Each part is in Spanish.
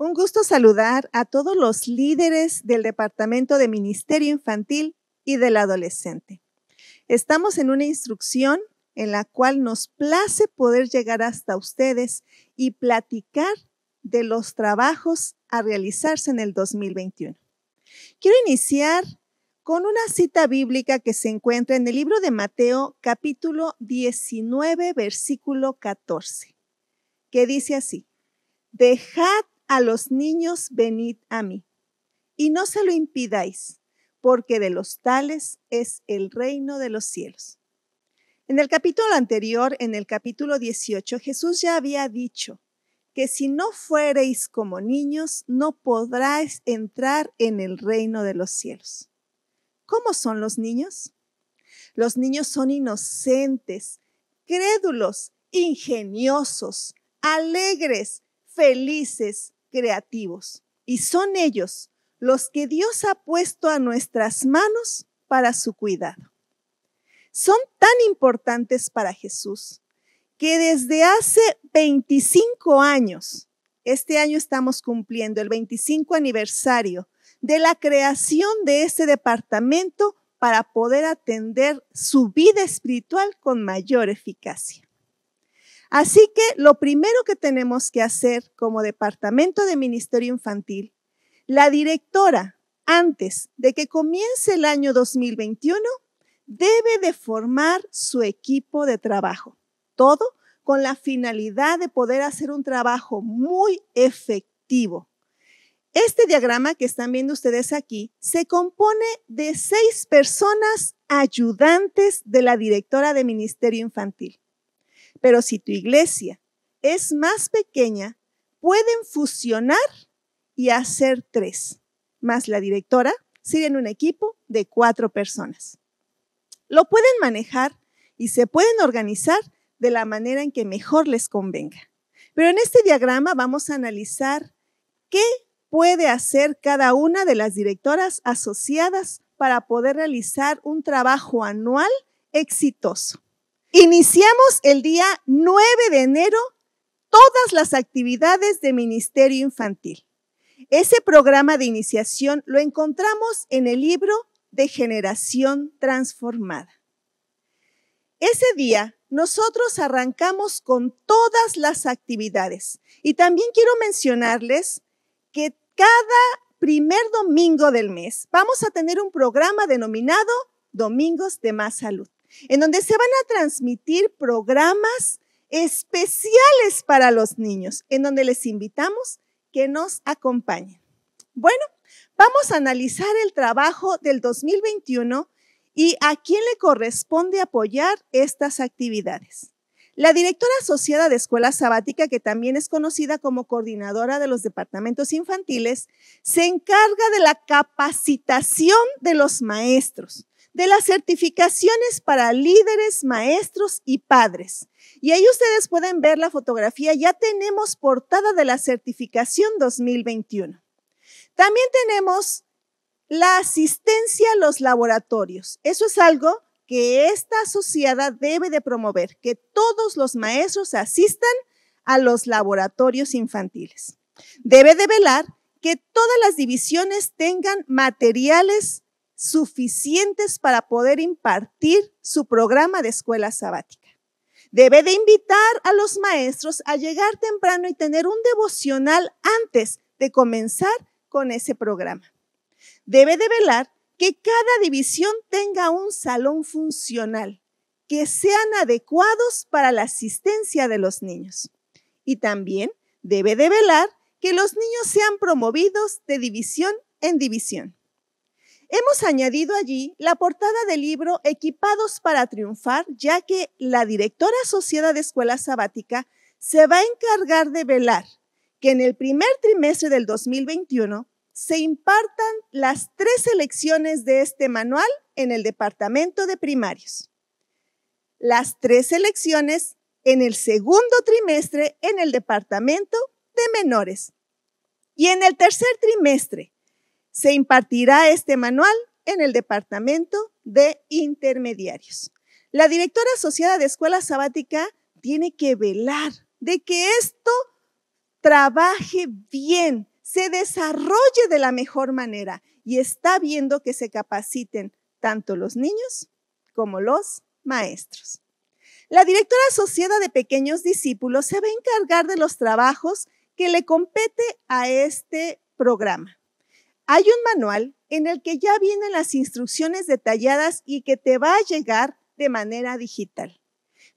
Un gusto saludar a todos los líderes del Departamento de Ministerio Infantil y del Adolescente. Estamos en una instrucción en la cual nos place poder llegar hasta ustedes y platicar de los trabajos a realizarse en el 2021. Quiero iniciar con una cita bíblica que se encuentra en el libro de Mateo capítulo 19 versículo 14, que dice así, dejad a los niños, venid a mí. Y no se lo impidáis, porque de los tales es el reino de los cielos. En el capítulo anterior, en el capítulo 18, Jesús ya había dicho que si no fuereis como niños, no podráis entrar en el reino de los cielos. ¿Cómo son los niños? Los niños son inocentes, crédulos, ingeniosos, alegres, felices, creativos y son ellos los que Dios ha puesto a nuestras manos para su cuidado. Son tan importantes para Jesús que desde hace 25 años, este año estamos cumpliendo el 25 aniversario de la creación de este departamento para poder atender su vida espiritual con mayor eficacia. Así que lo primero que tenemos que hacer como departamento de ministerio infantil, la directora, antes de que comience el año 2021, debe de formar su equipo de trabajo. Todo con la finalidad de poder hacer un trabajo muy efectivo. Este diagrama que están viendo ustedes aquí se compone de seis personas ayudantes de la directora de Ministerio Infantil. Pero si tu iglesia es más pequeña, pueden fusionar y hacer tres, más la directora, en un equipo de cuatro personas. Lo pueden manejar y se pueden organizar de la manera en que mejor les convenga. Pero en este diagrama vamos a analizar qué puede hacer cada una de las directoras asociadas para poder realizar un trabajo anual exitoso. Iniciamos el día 9 de enero todas las actividades de Ministerio Infantil. Ese programa de iniciación lo encontramos en el libro de Generación Transformada. Ese día nosotros arrancamos con todas las actividades y también quiero mencionarles que cada primer domingo del mes vamos a tener un programa denominado Domingos de Más Salud en donde se van a transmitir programas especiales para los niños, en donde les invitamos que nos acompañen. Bueno, vamos a analizar el trabajo del 2021 y a quién le corresponde apoyar estas actividades. La directora asociada de Escuela Sabática, que también es conocida como coordinadora de los departamentos infantiles, se encarga de la capacitación de los maestros de las certificaciones para líderes, maestros y padres. Y ahí ustedes pueden ver la fotografía, ya tenemos portada de la certificación 2021. También tenemos la asistencia a los laboratorios. Eso es algo que esta sociedad debe de promover, que todos los maestros asistan a los laboratorios infantiles. Debe de velar que todas las divisiones tengan materiales suficientes para poder impartir su programa de escuela sabática. Debe de invitar a los maestros a llegar temprano y tener un devocional antes de comenzar con ese programa. Debe de velar que cada división tenga un salón funcional, que sean adecuados para la asistencia de los niños. Y también debe de velar que los niños sean promovidos de división en división. Hemos añadido allí la portada del libro Equipados para Triunfar, ya que la directora asociada de Escuela Sabática se va a encargar de velar que en el primer trimestre del 2021 se impartan las tres elecciones de este manual en el Departamento de Primarios. Las tres elecciones en el segundo trimestre en el Departamento de Menores. Y en el tercer trimestre se impartirá este manual en el Departamento de Intermediarios. La directora asociada de Escuela Sabática tiene que velar de que esto trabaje bien, se desarrolle de la mejor manera y está viendo que se capaciten tanto los niños como los maestros. La directora asociada de Pequeños Discípulos se va a encargar de los trabajos que le compete a este programa. Hay un manual en el que ya vienen las instrucciones detalladas y que te va a llegar de manera digital.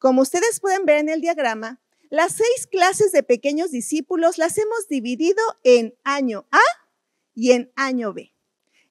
Como ustedes pueden ver en el diagrama, las seis clases de pequeños discípulos las hemos dividido en año A y en año B.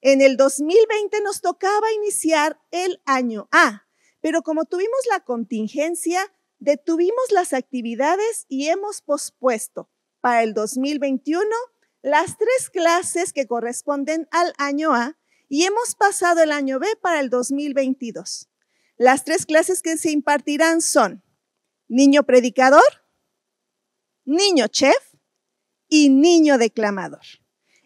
En el 2020 nos tocaba iniciar el año A, pero como tuvimos la contingencia, detuvimos las actividades y hemos pospuesto para el 2021 las tres clases que corresponden al año A y hemos pasado el año B para el 2022. Las tres clases que se impartirán son niño predicador, niño chef y niño declamador.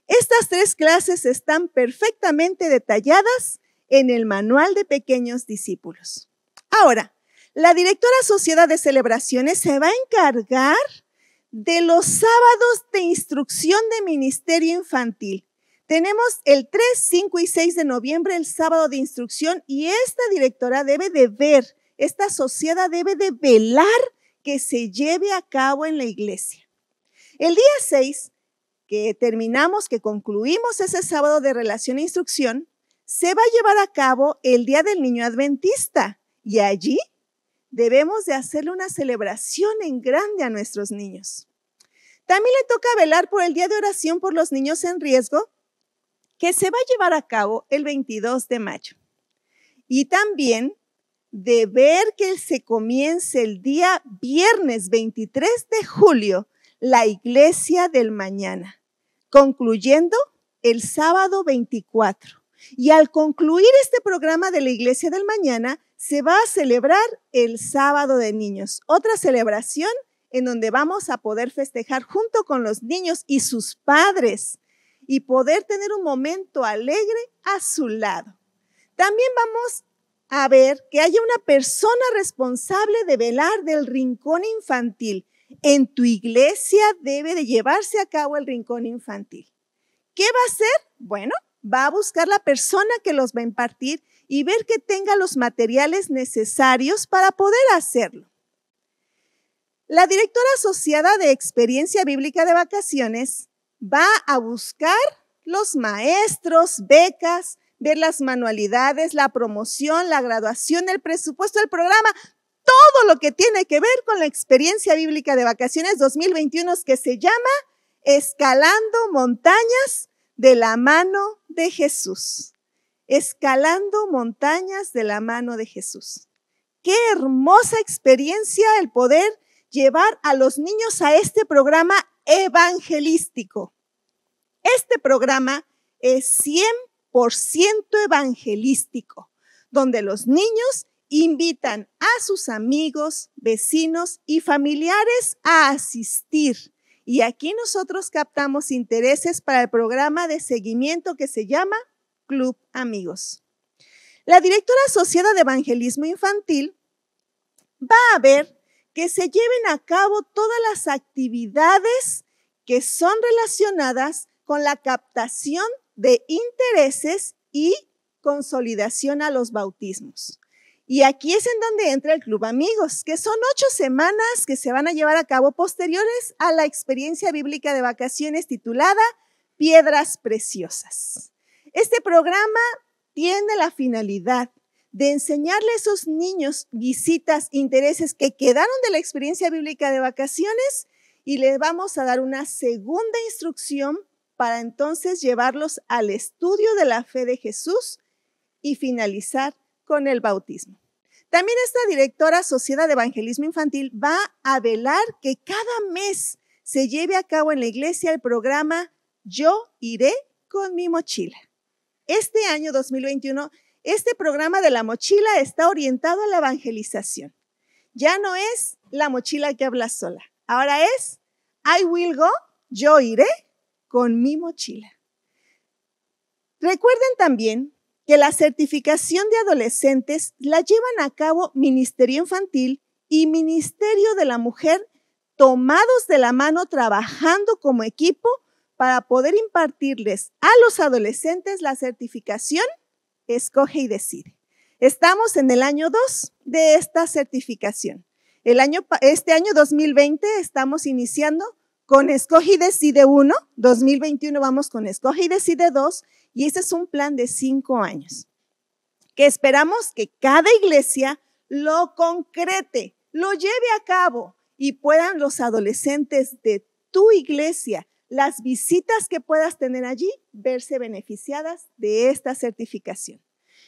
Estas tres clases están perfectamente detalladas en el Manual de Pequeños Discípulos. Ahora, la directora Sociedad de Celebraciones se va a encargar de los sábados de instrucción de ministerio infantil. Tenemos el 3, 5 y 6 de noviembre el sábado de instrucción y esta directora debe de ver, esta sociedad debe de velar que se lleve a cabo en la iglesia. El día 6, que terminamos, que concluimos ese sábado de relación e instrucción, se va a llevar a cabo el Día del Niño Adventista y allí debemos de hacerle una celebración en grande a nuestros niños. También le toca velar por el Día de Oración por los Niños en Riesgo, que se va a llevar a cabo el 22 de mayo. Y también de ver que se comience el día viernes 23 de julio la iglesia del mañana, concluyendo el sábado 24. Y al concluir este programa de la iglesia del mañana, se va a celebrar el sábado de niños, otra celebración en donde vamos a poder festejar junto con los niños y sus padres y poder tener un momento alegre a su lado. También vamos a ver que haya una persona responsable de velar del rincón infantil. En tu iglesia debe de llevarse a cabo el rincón infantil. ¿Qué va a hacer? Bueno, va a buscar la persona que los va a impartir y ver que tenga los materiales necesarios para poder hacerlo. La directora asociada de Experiencia Bíblica de Vacaciones va a buscar los maestros, becas, ver las manualidades, la promoción, la graduación, el presupuesto del programa, todo lo que tiene que ver con la experiencia bíblica de vacaciones 2021 que se llama Escalando montañas de la mano de Jesús escalando montañas de la mano de Jesús. Qué hermosa experiencia el poder llevar a los niños a este programa evangelístico. Este programa es 100% evangelístico, donde los niños invitan a sus amigos, vecinos y familiares a asistir. Y aquí nosotros captamos intereses para el programa de seguimiento que se llama Club Amigos. La directora asociada de Evangelismo Infantil va a ver que se lleven a cabo todas las actividades que son relacionadas con la captación de intereses y consolidación a los bautismos. Y aquí es en donde entra el Club Amigos, que son ocho semanas que se van a llevar a cabo posteriores a la experiencia bíblica de vacaciones titulada Piedras Preciosas. Este programa tiene la finalidad de enseñarle a esos niños visitas, intereses que quedaron de la experiencia bíblica de vacaciones y les vamos a dar una segunda instrucción para entonces llevarlos al estudio de la fe de Jesús y finalizar con el bautismo. También esta directora Sociedad de Evangelismo Infantil va a velar que cada mes se lleve a cabo en la iglesia el programa Yo iré con mi mochila. Este año 2021, este programa de la mochila está orientado a la evangelización. Ya no es la mochila que habla sola. Ahora es, I will go, yo iré con mi mochila. Recuerden también que la certificación de adolescentes la llevan a cabo Ministerio Infantil y Ministerio de la Mujer tomados de la mano trabajando como equipo para poder impartirles a los adolescentes la certificación Escoge y Decide. Estamos en el año 2 de esta certificación. El año, este año 2020 estamos iniciando con Escoge y Decide 1, 2021 vamos con Escoge y Decide 2 y ese es un plan de cinco años que esperamos que cada iglesia lo concrete, lo lleve a cabo y puedan los adolescentes de tu iglesia las visitas que puedas tener allí verse beneficiadas de esta certificación.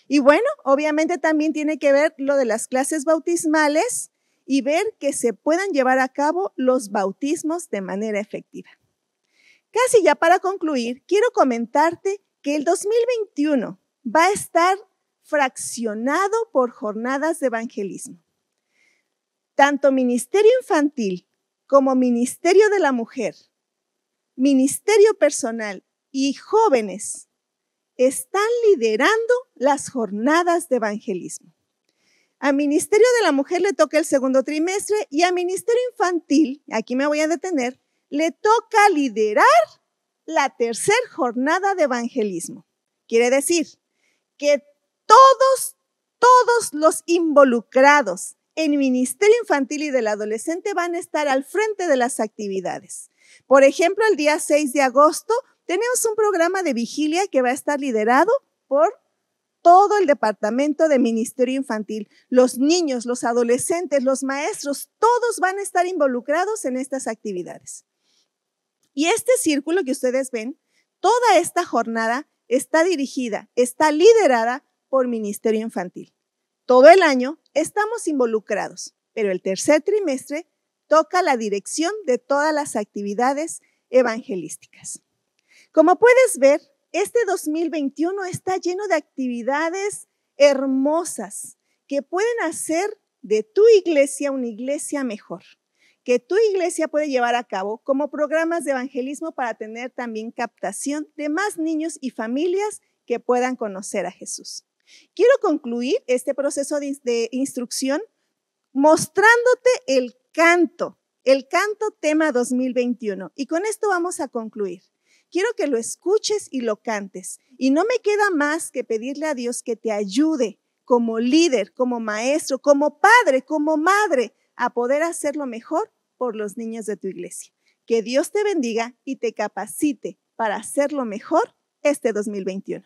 Y bueno, obviamente también tiene que ver lo de las clases bautismales y ver que se puedan llevar a cabo los bautismos de manera efectiva. Casi ya para concluir, quiero comentarte que el 2021 va a estar fraccionado por jornadas de evangelismo. Tanto Ministerio Infantil como Ministerio de la Mujer, ministerio personal y jóvenes están liderando las jornadas de evangelismo. A Ministerio de la Mujer le toca el segundo trimestre y a Ministerio Infantil, aquí me voy a detener, le toca liderar la tercer jornada de evangelismo. Quiere decir que todos, todos los involucrados en Ministerio Infantil y del Adolescente van a estar al frente de las actividades. Por ejemplo, el día 6 de agosto tenemos un programa de vigilia que va a estar liderado por todo el departamento de Ministerio Infantil. Los niños, los adolescentes, los maestros, todos van a estar involucrados en estas actividades. Y este círculo que ustedes ven, toda esta jornada está dirigida, está liderada por Ministerio Infantil. Todo el año estamos involucrados, pero el tercer trimestre toca la dirección de todas las actividades evangelísticas. Como puedes ver, este 2021 está lleno de actividades hermosas que pueden hacer de tu iglesia una iglesia mejor, que tu iglesia puede llevar a cabo como programas de evangelismo para tener también captación de más niños y familias que puedan conocer a Jesús. Quiero concluir este proceso de, instrucción mostrándote el canto, el canto tema 2021. Y con esto vamos a concluir. Quiero que lo escuches y lo cantes. Y no me queda más que pedirle a Dios que te ayude como líder, como maestro, como padre, como madre, a poder hacerlo mejor por los niños de tu iglesia. Que Dios te bendiga y te capacite para hacerlo mejor este 2021.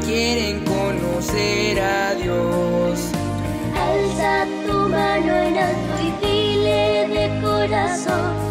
quieren conocer a Dios. Alza tu mano en alto y dile de corazón.